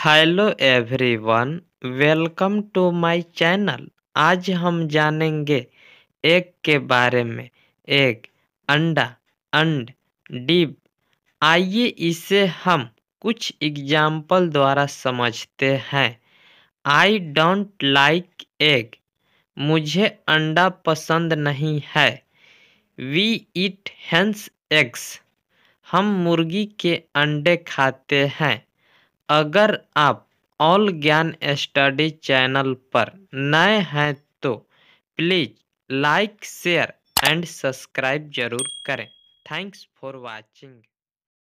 hello everyone welcome to my channel आज हम जानेंगे एग के बारे में एग अंडा अंड डीप आइए इसे हम कुछ एग्जाम्पल द्वारा समझते हैं आई डोंट लाइक एग मुझे अंडा पसंद नहीं है वी ईट हैंस एग्स हम मुर्गी के अंडे खाते हैं अगर आप ऑल ज्ञान स्टडी चैनल पर नए हैं तो please like share and subscribe जरूर करें थैंक्स फॉर वाचिंग